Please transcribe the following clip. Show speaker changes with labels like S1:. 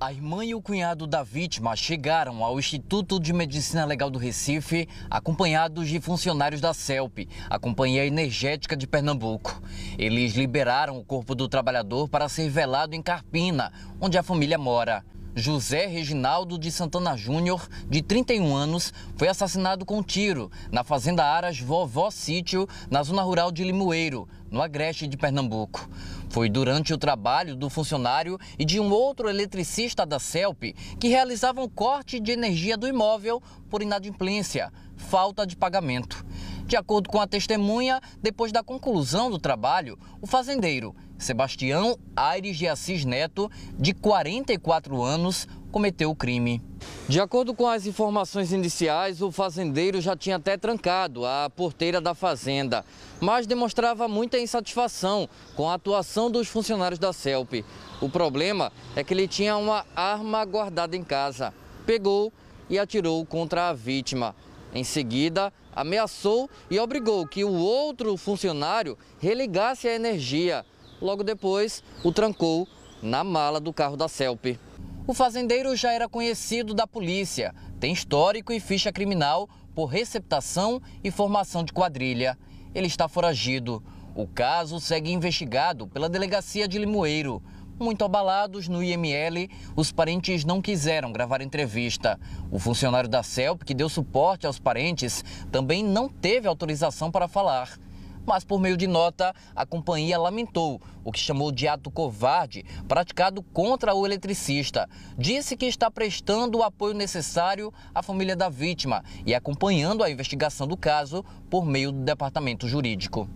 S1: A irmã e o cunhado da vítima chegaram ao Instituto de Medicina Legal do Recife, acompanhados de funcionários da CELP, a Companhia Energética de Pernambuco. Eles liberaram o corpo do trabalhador para ser velado em Carpina, onde a família mora. José Reginaldo de Santana Júnior, de 31 anos, foi assassinado com um tiro na fazenda Aras Vovó Sítio, na zona rural de Limoeiro, no Agreste de Pernambuco. Foi durante o trabalho do funcionário e de um outro eletricista da CELP que realizavam corte de energia do imóvel por inadimplência, falta de pagamento. De acordo com a testemunha, depois da conclusão do trabalho, o fazendeiro Sebastião Aires de Assis Neto, de 44 anos, cometeu o crime. De acordo com as informações iniciais, o fazendeiro já tinha até trancado a porteira da fazenda, mas demonstrava muita insatisfação com a atuação dos funcionários da CELP. O problema é que ele tinha uma arma guardada em casa. Pegou e atirou contra a vítima. Em seguida, ameaçou e obrigou que o outro funcionário religasse a energia. Logo depois, o trancou na mala do carro da CELP. O fazendeiro já era conhecido da polícia, tem histórico e ficha criminal por receptação e formação de quadrilha. Ele está foragido. O caso segue investigado pela delegacia de Limoeiro. Muito abalados no IML, os parentes não quiseram gravar entrevista. O funcionário da CELP, que deu suporte aos parentes, também não teve autorização para falar. Mas, por meio de nota, a companhia lamentou o que chamou de ato covarde praticado contra o eletricista. Disse que está prestando o apoio necessário à família da vítima e acompanhando a investigação do caso por meio do departamento jurídico.